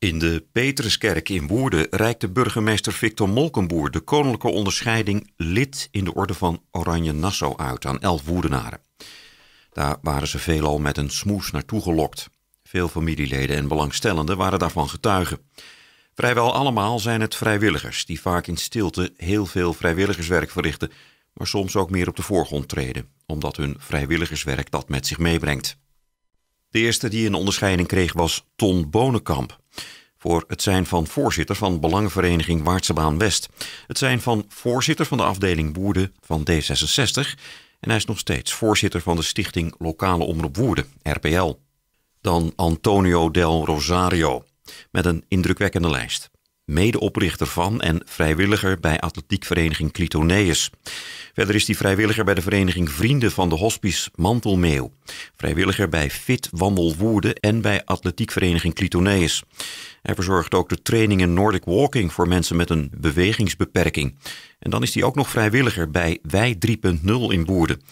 In de Petruskerk in Woerden reikte burgemeester Victor Molkenboer de koninklijke onderscheiding lid in de Orde van Oranje Nassau uit aan elf Woerdenaren. Daar waren ze veelal met een smoes naartoe gelokt. Veel familieleden en belangstellenden waren daarvan getuigen. Vrijwel allemaal zijn het vrijwilligers, die vaak in stilte heel veel vrijwilligerswerk verrichten, maar soms ook meer op de voorgrond treden, omdat hun vrijwilligerswerk dat met zich meebrengt. De eerste die een onderscheiding kreeg was Ton Bonenkamp. Voor het zijn van voorzitter van Belangenvereniging Waartsebaan West. Het zijn van voorzitter van de afdeling Woerden van D66. En hij is nog steeds voorzitter van de Stichting Lokale Omroep Woerden, RPL. Dan Antonio del Rosario, met een indrukwekkende lijst medeoprichter van en vrijwilliger bij atletiekvereniging Clitoneus. Verder is hij vrijwilliger bij de vereniging Vrienden van de Hospice Mantelmeeuw, vrijwilliger bij Fit Wandel Woerden en bij atletiekvereniging Clitoneus. Hij verzorgt ook de trainingen Nordic Walking voor mensen met een bewegingsbeperking. En dan is hij ook nog vrijwilliger bij Wij 3.0 in Woerden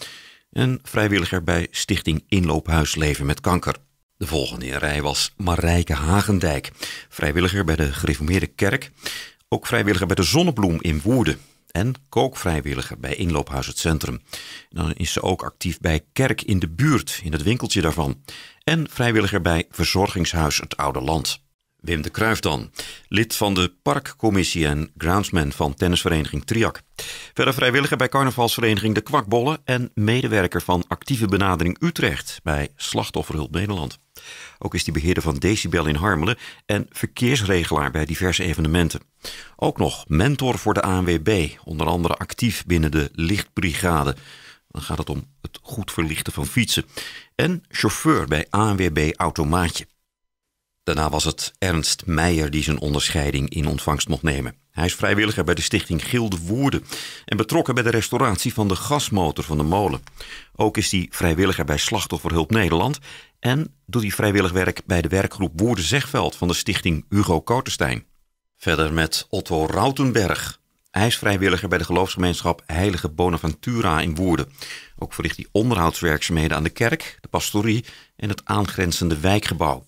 en vrijwilliger bij Stichting Inloophuis Leven met Kanker. De volgende in rij was Marijke Hagendijk, vrijwilliger bij de Gereformeerde Kerk, ook vrijwilliger bij de Zonnebloem in Woerden en kookvrijwilliger bij Inloophuis het Centrum. dan is ze ook actief bij Kerk in de buurt, in het winkeltje daarvan, en vrijwilliger bij Verzorgingshuis het Oude Land. Wim de Kruijf dan, lid van de Parkcommissie en groundsman van tennisvereniging Triak. Verder vrijwilliger bij carnavalsvereniging De Kwakbollen en medewerker van actieve benadering Utrecht bij Slachtofferhulp Nederland. Ook is hij beheerder van Decibel in Harmelen en verkeersregelaar bij diverse evenementen. Ook nog mentor voor de ANWB, onder andere actief binnen de lichtbrigade. Dan gaat het om het goed verlichten van fietsen. En chauffeur bij ANWB Automaatje. Daarna was het Ernst Meijer die zijn onderscheiding in ontvangst mocht nemen. Hij is vrijwilliger bij de stichting Gilde Woerden en betrokken bij de restauratie van de gasmotor van de molen. Ook is hij vrijwilliger bij Slachtofferhulp Nederland en doet hij vrijwillig werk bij de werkgroep Woerden Zegveld van de stichting Hugo Kotenstein. Verder met Otto Rautenberg. Hij is vrijwilliger bij de geloofsgemeenschap Heilige Bonaventura in Woerden. Ook verricht hij onderhoudswerkzaamheden aan de kerk, de pastorie en het aangrenzende wijkgebouw.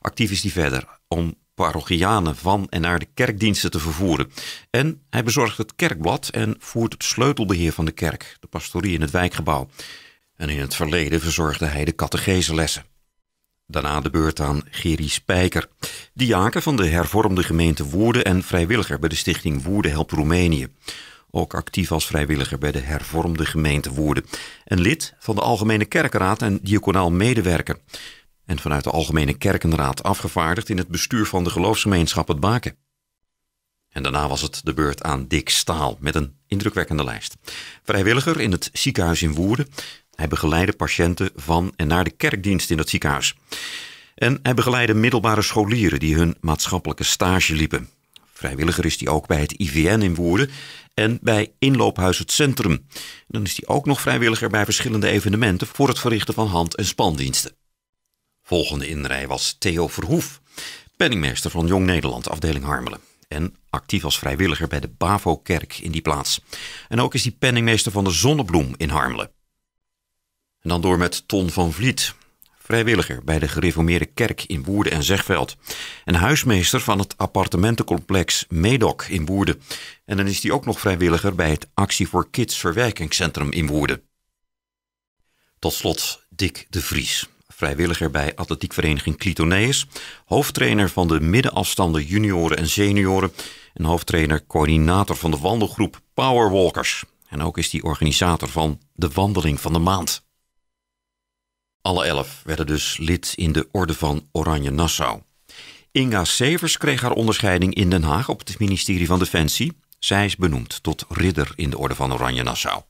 Actief is hij verder om parochianen van en naar de kerkdiensten te vervoeren. En hij bezorgt het kerkblad en voert het sleutelbeheer van de kerk, de pastorie en het wijkgebouw en in het verleden verzorgde hij de catecheselessen. Daarna de beurt aan Giri Spijker, diaken van de hervormde gemeente Woerden en vrijwilliger bij de stichting Woerden Help Roemenië. Ook actief als vrijwilliger bij de hervormde gemeente Woerden en lid van de Algemene Kerkenraad en diaconaal medewerker. En vanuit de Algemene Kerkenraad afgevaardigd in het bestuur van de geloofsgemeenschap Het Baken. En daarna was het de beurt aan Dick Staal met een indrukwekkende lijst. Vrijwilliger in het ziekenhuis in Woerden, hij begeleidde patiënten van en naar de kerkdienst in het ziekenhuis. En hij begeleidde middelbare scholieren die hun maatschappelijke stage liepen. Vrijwilliger is hij ook bij het IVN in Woerden en bij Inloophuis het Centrum. dan is hij ook nog vrijwilliger bij verschillende evenementen voor het verrichten van hand- en spandiensten. Volgende in de rij was Theo Verhoef, penningmeester van Jong Nederland, afdeling Harmelen. En actief als vrijwilliger bij de Bavo-kerk in die plaats. En ook is hij penningmeester van de Zonnebloem in Harmelen. En dan door met Ton van Vliet, vrijwilliger bij de gereformeerde kerk in Woerden en Zegveld. En huismeester van het appartementencomplex Medok in Woerden. En dan is hij ook nog vrijwilliger bij het Actie voor Kids verwerkingscentrum in Woerden. Tot slot Dick de Vries, vrijwilliger bij atletiekvereniging Clitoneus, hoofdtrainer van de middenafstanden junioren en senioren en hoofdtrainer coördinator van de wandelgroep Powerwalkers. En ook is hij organisator van de wandeling van de maand. Alle elf werden dus lid in de Orde van Oranje Nassau. Inga Severs kreeg haar onderscheiding in Den Haag op het ministerie van Defensie. Zij is benoemd tot ridder in de Orde van Oranje Nassau.